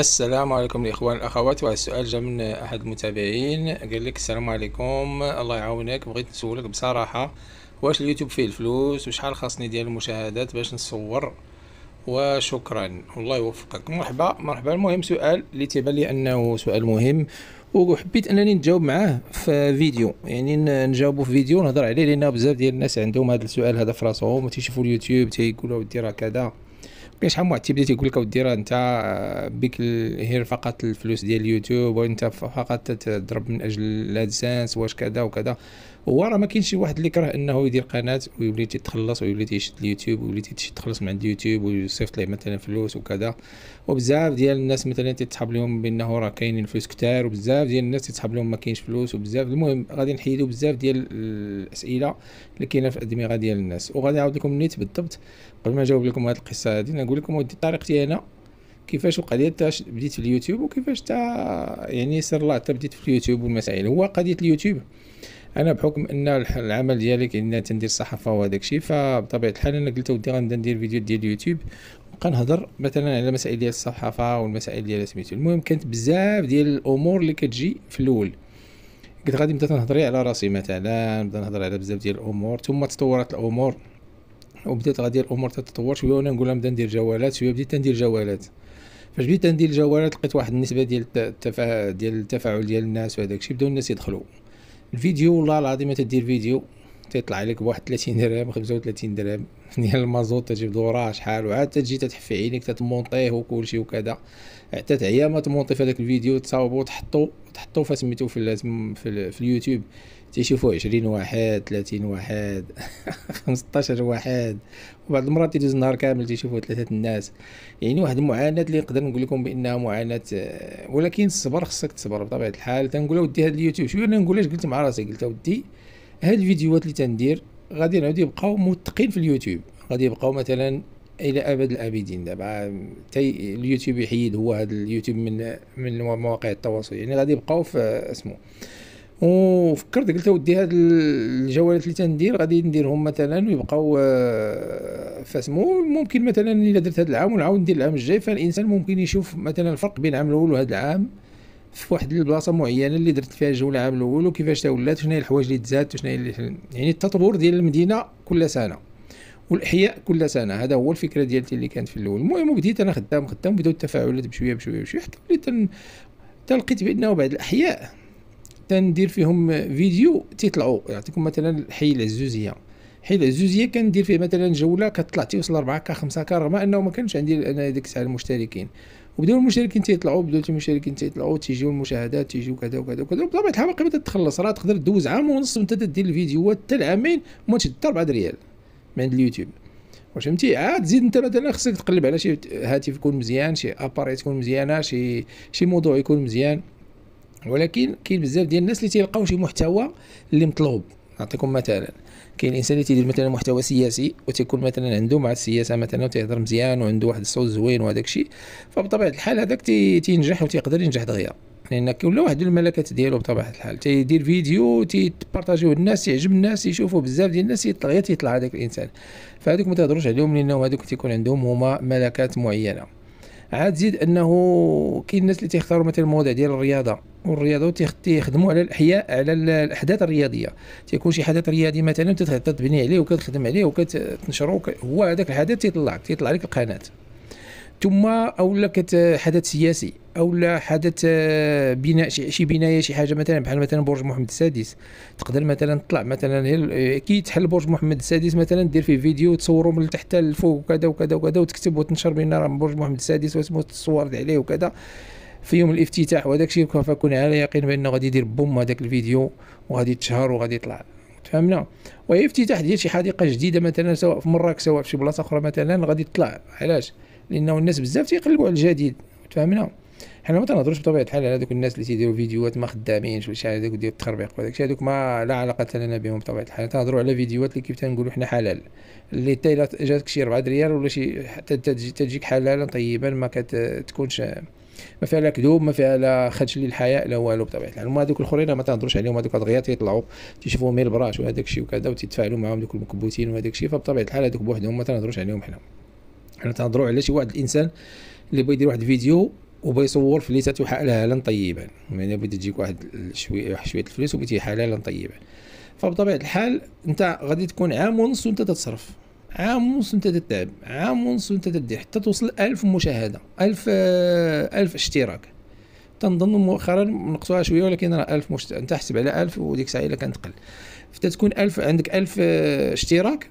السلام عليكم الاخوان الاخوات واحد السؤال جا من احد المتابعين قال لك السلام عليكم الله يعاونك بغيت نسولك بصراحه واش اليوتيوب فيه الفلوس وشحال خاصني ديال المشاهدات باش نصور وشكرا والله يوفقك مرحبا مرحبا المهم سؤال اللي تيبان لي انه سؤال مهم وحبيت انني نجاوب معاه في فيديو يعني نجاوبو في فيديو نهضر عليه لان بزاف ديال الناس عندهم هذا السؤال هذا في راسهم تيشوفوا اليوتيوب تيقولوا ودي راه كذا كاين شحال من واحد تيبدا تيقول لك اودي راه انت آه، بك هير فقط الفلوس ديال اليوتيوب وانت فقط تضرب من اجل لادسانس واش كذا وكذا هو راه ما كاينش شي واحد اللي كره انه يدير قناه ويولي تيتخلص ويولي تيشد اليوتيوب ويولي تيتخلص من عند اليوتيوب ويصيفط ليه مثلا فلوس وكذا وبزاف ديال الناس مثلا تيتسحب لهم بانه راه كاينين فلوس كثار وبزاف ديال الناس تيتسحب لهم ما كاينش فلوس وبزاف المهم غادي نحيدو بزاف ديال الاسئله اللي كاينه في الادمغه ديال الناس وغادي نعاود لكم نيت بالضبط قبل ما نجاوب لكم هذه القصه هذه نقول لكم ودي طريقتي انا كيفاش القضيه تا بديت في اليوتيوب وكيفاش تا يعني سر الله تا بديت في اليوتيوب والمسائل هو قضيه اليوتيوب انا بحكم ان العمل ديالي كاين تندير صحافه وهداك الشيء فبطبيعه الحال انا قلت ودي غنبدا ندير فيديو ديال اليوتيوب نبقى نهضر مثلا على مسائل ديال الصحافه والمسائل ديال سميتو المهم كانت بزاف ديال الامور اللي كتجي في الاول قلت غادي نبدا نهضر على راسي مثلا نبدا نهضر على بزاف ديال الامور ثم تطورت الامور وبدات غادي الامور تتطور شويه وانا نقول نبدا ندير جوالات شويه بديت ندير جوالات فاش بديت ندير جوالات لقيت واحد النسبه ديال التفاعل ديال التفاعل ديال الناس وهداك الشيء بداو الناس يدخلوا الفيديو والله العظيم تدير فيديو تيطلع لك بواحد 30 درهم 35 درهم ديال المازوت تجيب دوراه شحال وعاد تجي تتحفي عينيك تتمونطيه وكلشي وكذا حتى تعيا ما تمونطي في هذاك الفيديو تصاوبو تحطو تحطو فسميتو في, في, في اليوتيوب تيشوفوا عشرين واحد 30 واحد خمسطاشر واحد وبعض المرات تيدوز النهار كامل تيشوفوا ثلاثة الناس يعني واحد المعاناة اللي نقدر نقول لكم بانها معاناة آه، ولكن الصبر خصك تصبر بطبيعة الحال تنقول ودي هذا اليوتيوب شويه انا نقول قلت مع راسي قلت ودي هاد الفيديوهات اللي تندير غادي نعاود يبقاو متقين في اليوتيوب غادي يبقاو مثلا الى ابد الابدين دابا تي اليوتيوب يحيد هو هذا اليوتيوب من من مواقع التواصل يعني غادي يبقاو في آه، اسمه وفكرت قلت اودي هاد الجوالات اللي تندير غادي نديرهم مثلا ويبقاو آه، فاسمو ممكن مثلا الا درت هاد العام ونعاود ندير العام الجاي فالانسان ممكن يشوف مثلا الفرق بين العام الاول وهاد العام في واحد البلاصه معينه اللي درت فيها الجوله العام الاول وكيفاش تولات شنو هي الحوايج اللي تزادت وشنو هي اللي يعني التطور ديال المدينه كل سنه والاحياء كل سنه هذا هو الفكره ديالتي اللي كانت في الاول المهم بديت انا خدام خدام بداو التفاعلات بشويه بشويه بشويه حتى وليت تلقيت بانه بعد الاحياء تندير فيهم فيديو تيطلعوا يعطيكم مثلا حي العزوزيه حي العزوزيه كندير فيه مثلا جوله كتطلع توصل 4 كا 5 كا رغم انه ما كانش عندي انا ديك الساعه المشتركين وبداو المشتركين تيطلعوا بداو المشتركين تيطلعوا تيجيو المشاهدات تيجيو كذا وكذا وكذا بطبيعه الحال باقي ما تتخلص راه تقدر دوز عام ونص وانت تدير الفيديوهات حتى العامين وما تشد 4 ريال من عند اليوتيوب واش فهمتي عاد تزيد انت مثلا خصك تقلب على شي هاتف يكون مزيان شي اباري تكون مزيانه شي شي موضوع يكون مزيان ولكن كاين بزاف ديال الناس اللي تيلقاو شي محتوى اللي مطلوب نعطيكم مثلا كاين الانسان اللي تيدير مثلا محتوى سياسي وتيكون مثلا عنده مع السياسه مثلا وتيهضر مزيان وعنده واحد الصوت زوين وهداك الشيء فبطبيعه الحال هذاك تينجح وتيقدر ينجح دغيا لان كل واحد الملكات ديالو بطبيعه الحال تيدير فيديو تيبارطاجيو الناس تعجب الناس يشوفوا بزاف ديال الناس دغيا تيطلع هذاك الانسان فهذوك ما تهضروش عليهم لانهم هذوك تيكون عندهم هما ملكات معينه عاد زيد انه كاين الناس اللي تيختاروا مثلا المواضيع ديال الرياضه والرياضه تيخدموا على الاحياء على الاحداث الرياضيه تيكون شي حدث رياضي مثلا تتبني عليه وكتخدم عليه وكتنشره هو هذاك الحدث تيطلع تيطلع لك القناه ثم اولا حدث سياسي اولا حدث آه، بناء شي بنايه شي حاجه مثلا بحال مثلا برج محمد السادس تقدر مثلا تطلع مثلا كي تحل برج محمد السادس مثلا دير فيه فيديو تصورو من تحت للفوق وكذا وكذا وكذا وتكتب وتنشر بان راه برج محمد السادس واسمه تصور عليه وكذا في يوم الافتتاح وهذاك الشيء فكون على يقين بانه غادي يدير بوم هذاك الفيديو وغادي يتشهر وغادي يطلع فهمنا وهي افتتاح ديال شي حديقه جديده مثلا سواء في مراكش سواء في شي بلاصه اخرى مثلا غادي تطلع علاش لانه الناس بزاف تيقلبوا على الجديد فهمنا حنا ما تنهضروش بطبيعه الحال على دوك الناس اللي تيديروا فيديوهات ما خدامينش ولا شي حاجه ديال التخربيق وداك الشيء هذوك ما لا علاقه لنا بهم بطبيعه الحال تنهضروا على فيديوهات اللي كيف تنقولوا حنا حلال اللي تيلا الا جاتك شي 4 دريال ولا شي حتى تجيك حلالا طيبا ما كتكونش ما فيها لا كذوب ما فيها لا خدش للحياء لا والو بطبيعه الحال هما هذوك الاخرين ما تهضروش عليهم هذوك الغياط تيطلعوا تيشوفوا ميل براش وهذاك الشيء وكذا وتيتفاعلوا معاهم دوك المكبوتين وهذاك الشيء فبطبيعه الحال هذوك بوحدهم ما تهضروش عليهم حنا حنا تهضروا على شي واحد الانسان اللي بغى يدير واحد الفيديو وبيصور وحالها لن طيبا يعني بغيت تجيك واحد شويه واحد شويه الفلوس وبغيتي حلالا طيبا فبطبيعه الحال انت غادي تكون عام ونص وانت تتصرف عام ونص انت تتعب عام ونص انت تدي حتى توصل ألف مشاهدة ألف آه، ألف اشتراك تنظن مؤخرا نقصوها شويه ولكن راه ألف مشت... انت حسب على ألف وديك الساعه الا كانت قل فتتكون ألف عندك ألف آه، اشتراك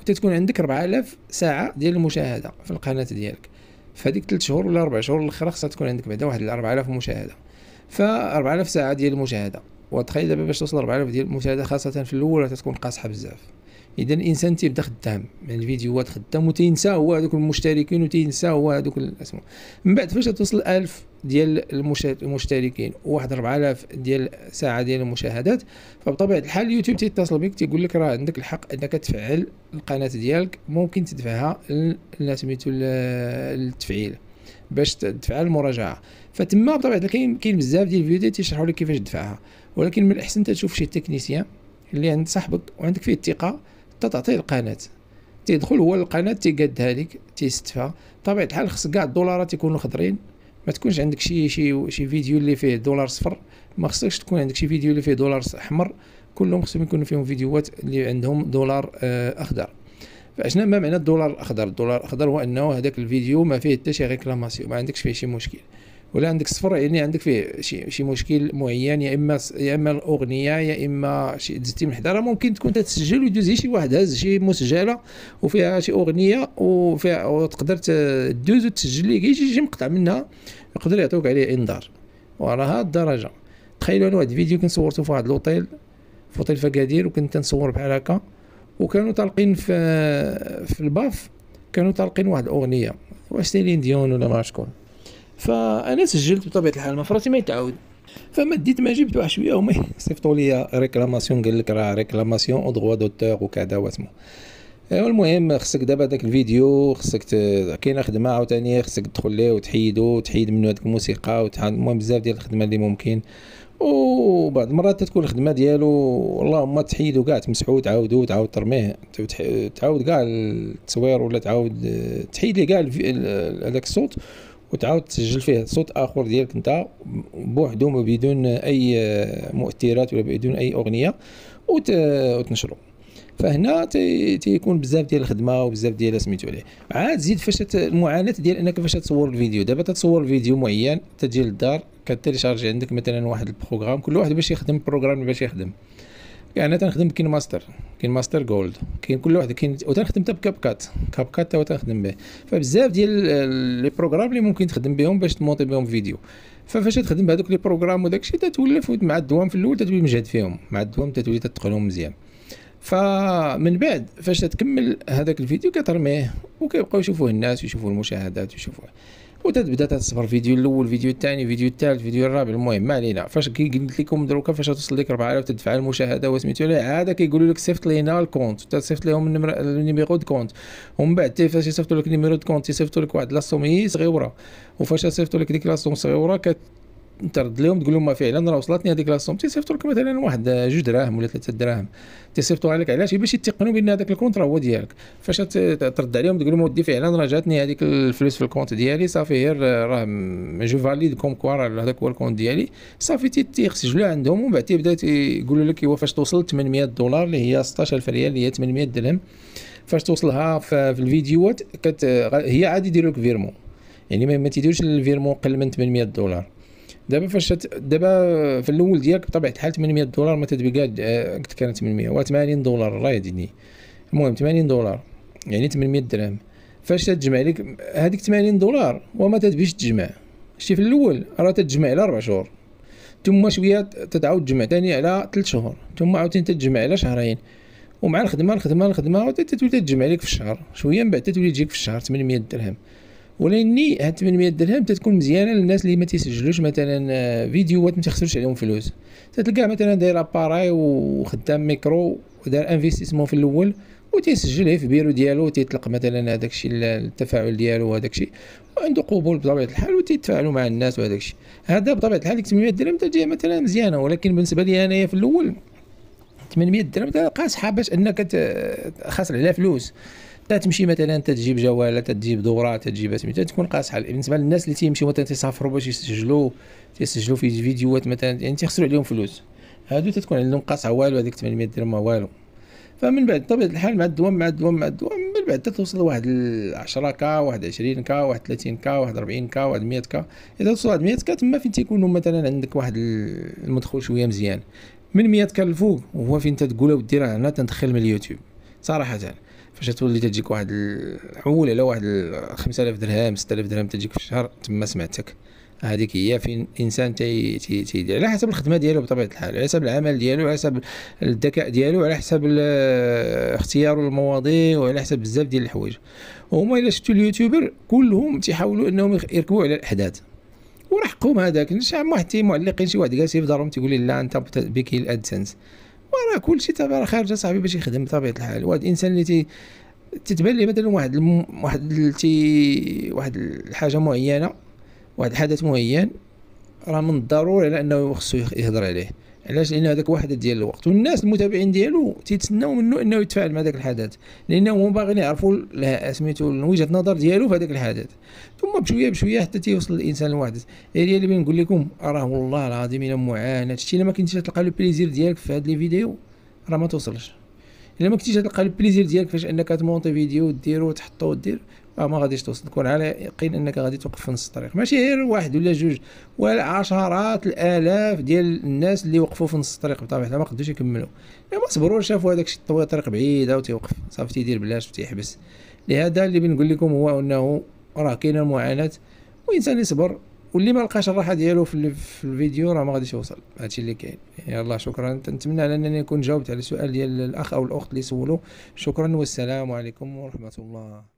وتتكون عندك 4000 ساعه ديال المشاهده في القناه ديالك فهاديك تلت شهور ولا ربع شهور الاخرى خصها تكون عندك بعدا واحد 4000 مشاهده ف 4000 ساعه ديال المشاهده وتخيل دابا باش توصل 4000 ديال المشاهده خاصه في الاول تتكون قاصحه بزاف اذا الانسان تيبدا خدام يعني الفيديوهات خدام وتينسى هو هذوك المشتركين وتينسى هو هذوك الاسماء من بعد فاش توصل 1000 ديال المشتركين وواحد 4000 ديال ساعه ديال المشاهدات فبطبيعه الحال اليوتيوب تيتصل بك تيقول لك راه عندك الحق انك تفعل القناه ديالك ممكن تدفعها سميتو التفعيل باش تدفع المراجعه فتما بطبيعه الحال كاين كاين بزاف ديال الفيديو تيشرحوا لك كيفاش تدفعها ولكن من الاحسن تشوف شي تكنيسيان اللي عند صاحبك وعندك فيه الثقه تتعطي القناه تيدخل هو للقناه تيقادها لك تيستفها بطبيعه الحال خص كاع الدولارات يكونوا خضرين ما تكونش عندك شي شي شي فيديو اللي فيه دولار صفر ما خصكش تكون عندك شي فيديو اللي فيه دولار احمر كلهم خصهم يكونوا فيهم فيديوهات اللي عندهم دولار آه، اخضر فاشنا ما معنى الدولار الاخضر الدولار الاخضر هو انه هذاك الفيديو ما فيه حتى شي ريكلاماسيون ما عندكش فيه شي مشكل ولا عندك صفر يعني عندك فيه شي, شي مشكل معين يا اما يا اما الاغنيه يا اما شي دزتي من حدا راه ممكن تكون تسجل ويدوز شي واحد هاز شي مسجله وفيها شي اغنيه وفيها وتقدر تدوز وتسجل ليه شي مقطع منها يقدر يعطوك عليه انذار وعلى هاد الدرجه تخيلوا انا واحد الفيديو كنت صورته في واحد لوطيل في لوطيل فكادير وكنت تنصور بحال هكا وكانوا طالقين في في الباف كانوا طالقين واحد الاغنيه واش سيلين ديون ولا ما شكون فانا سجلت بطبيعه الحال ما فراسي ما يتعاود فما ديت ما جبت واحد شويه هما صيفطوا لي ريكلاماسيون قال لك راه ريكلاماسيون او دغوا دوتور وكذا واسمو آه، المهم خصك دابا داك الفيديو خصك ت... كاينه خدمه عاوتاني خصك تدخل ليه وتحيدو وتحيد منه هذيك الموسيقى المهم بزاف ديال الخدمه اللي ممكن وبعض المرات تكون الخدمه ديالو اللهم تحيدو كاع تمسحو تعاودو تعاود ترميه تعاود كاع التصوير ولا تعاود آه، تحيد ليه كاع هذاك الصوت وتعاود تسجل فيه صوت اخر ديالك انت بوحدو وبدون اي مؤثرات ولا بدون اي اغنيه وتنشره فهنا تيكون بزاف ديال الخدمه وبزاف ديال سميتو عليه عاد زيد فاش المعاناه ديال انك فاش تصور الفيديو دابا تتصور الفيديو معين تجي للدار كتيليشارجي عندك مثلا واحد البروغرام كل واحد باش يخدم البروغرام باش يخدم يعني تنخدم كين ماستر كاين ماستر جولد كاين كل واحد كاين وتنخدم حتى بكاب كات كاب كات حتى تنخدم به فبزاف ديال لي بروغرام اللي ممكن تخدم بهم باش تمونطي بهم فيديو ففاش تخدم بهذوك لي بروغرام وداك الشيء تتولف مع الدوام في الاول تتولي مجهد فيهم مع الدوام تتولي تتقنهم مزيان فمن بعد فاش تكمل هذاك الفيديو كترميه وكيبقاو يشوفوه الناس ويشوفوا المشاهدات ويشوفوه وتبدا تصبر فيديو الاول فيديو الثاني فيديو الثالث فيديو الرابع المهم ما علينا فاش كي قلت لكم دروكا فاش توصل لك 4000 تدفع المشاهده وسميتو عليه عاده كيقولوا لك صيفط لينا الكونت تصيفط لهم النيميرو دو كونت ومن بعد فاش يصيفطوا لك النيميرو دو كونت يصيفطوا لك واحد لا صغيره وفاش يصيفطوا لك ديك لا صغيره ترد لهم تقول لهم فعلا راه وصلتني هذيك لاسوم تيصيفطوا لك مثلا واحد جوج دراهم ولا ثلاثه دراهم تيصيفطوها لك علاش باش يتيقنوا بان هذاك الكونت راه هو ديالك فاش ترد عليهم تقول لهم ودي فعلا راه جاتني هذيك الفلوس في الكونت ديالي صافي غير راه جو فاليد كوم كوا راه هذاك هو الكونت ديالي صافي تيسجلوا عندهم ومن بعد تيبدا يقولوا لك هو فاش توصل 800 دولار اللي هي 16000 ريال اللي هي 800 درهم فاش توصلها في الفيديوهات هي عادي يديروا لك فيرمون يعني ما تيديروش الفيرمون قل من 800 دولار دابا فاش دابا في الاول ديالك بطبيعه الحال 800 دولار ما تدبيقات آه، قلت كان 800 و 80 دولار الله يهديني المهم 80 دولار يعني 800 درهم فاش تجمع لك هذيك 80 دولار وما تدبيش تجمع شتي في الاول راه تتجمع على 4 شهور ثم شويه تتعاود تجمع ثاني على 3 شهور ثم عاوتاني تتجمع على شهرين ومع الخدمه الخدمه الخدمه تتولي تجمع لك في الشهر شويه من بعد تتولي تجيك في الشهر 800 درهم ولاني هاد 800 درهم تتكون مزيانه للناس اللي ما تيسجلوش مثلا آه، فيديوهات ما تخسرش عليهم فلوس تتلقاه مثلا داير اباراي وخدام ميكرو ودار انفستيسمون في الاول وتيسجل في بيرو ديالو وتيطلق مثلا هذاك الشيء التفاعل ديالو وهذاك الشيء وعنده قبول بطبيعه الحال وتيتفاعلوا مع الناس وهذاك الشيء هذا بطبيعه الحال 800 درهم تجي مثلا مزيانه ولكن بالنسبه لي انايا في الاول 800 درهم تلقى صحاب باش انك خاسر عليها فلوس تمشي مثلا تجيب جواله تجيب دوره تجيب سميتها تكون قاصحه بالنسبه للناس اللي تيمشيو مثلا تيسافروا باش يسجلوا تيسجلوا في فيديوهات مثلا يعني تيخسروا عليهم فلوس هادو تتكون عندهم قاصحه والو هذيك 800 درهم والو فمن بعد بطبيعه الحال مع الدوام مع الدوام مع الدوام من بعد تتوصل لواحد 10 كا واحد 20 كا واحد 30 كا واحد 40 كا واحد 100 كا اذا توصل واحد 100 كا تما فين تيكونوا مثلا عندك واحد المدخول شويه مزيان من 100 كا الفوق هو فين تتقول ودي راه هنا تندخل من اليوتيوب صراحه فاش تولي تجيك واحد عول على واحد 5000 درهم 6000 درهم تجيك في الشهر تما سمعتك هذيك هي فين الانسان تي تي تي على حسب الخدمه ديالو بطبيعه الحال على حسب العمل ديالو على حسب الذكاء ديالو على حسب اختياره المواضيع وعلى حسب بزاف ديال الحوايج وهما الا شفتوا اليوتيوبر كلهم تيحاولوا انهم يركبوا على الاحداث وراه حقهم هذاك شي واحد تي معلقين شي واحد جالس في دارهم تيقول لي لا انت بك الادسنس وراه كلشي تابع راه خارج صاحبي باش يخدم بطبيعه الحال واحد الانسان اللي تي تتبان ليه مثلا واحد الم... واحد تي واحد الحاجه معينه واحد الحدث معين راه من الضروري على انه خصو يهضر عليه علاش لان هذاك واحد ديال الوقت والناس المتابعين ديالو تيتسناو منه انه يتفاعل مع ذاك الحدث لانهم هما باغيين يعرفوا سميتو وجهه النظر ديالو في هذاك الحدث ثم بشويه بشويه حتى تيوصل الانسان لواحد إيه، إيه، اللي اللي نقول لكم راه والله العظيم الى معاناه شتي الا ما كنتيش تلقى لو بليزير ديالك في هاد لي فيديو راه ما توصلش الا ما كنتيش تلقى لو بليزير ديالك فاش انك تمونطي فيديو ديرو وتحطو ودير راه ما غاديش توصل تكون على يقين انك غادي توقف في نص الطريق ماشي غير واحد ولا جوج ولا عشرات الالاف ديال الناس اللي وقفوا في نص الطريق بطبيعه الحال ما قدوش يكملوا يعني ما صبروا شافوا هذاك الشيء الطريق طريق بعيده تيوقف صافي تيدير بلاش تيحبس لهذا اللي بنقول لكم هو انه راه كاينه المعاناه والانسان يصبر واللي ما لقاش الراحه ديالو في, في الفيديو راه ما غاديش يوصل هادشي اللي كاين يلا شكرا نتمنى على انني نكون جاوبت على السؤال ديال الاخ او الاخت اللي سولو شكرا والسلام عليكم ورحمه الله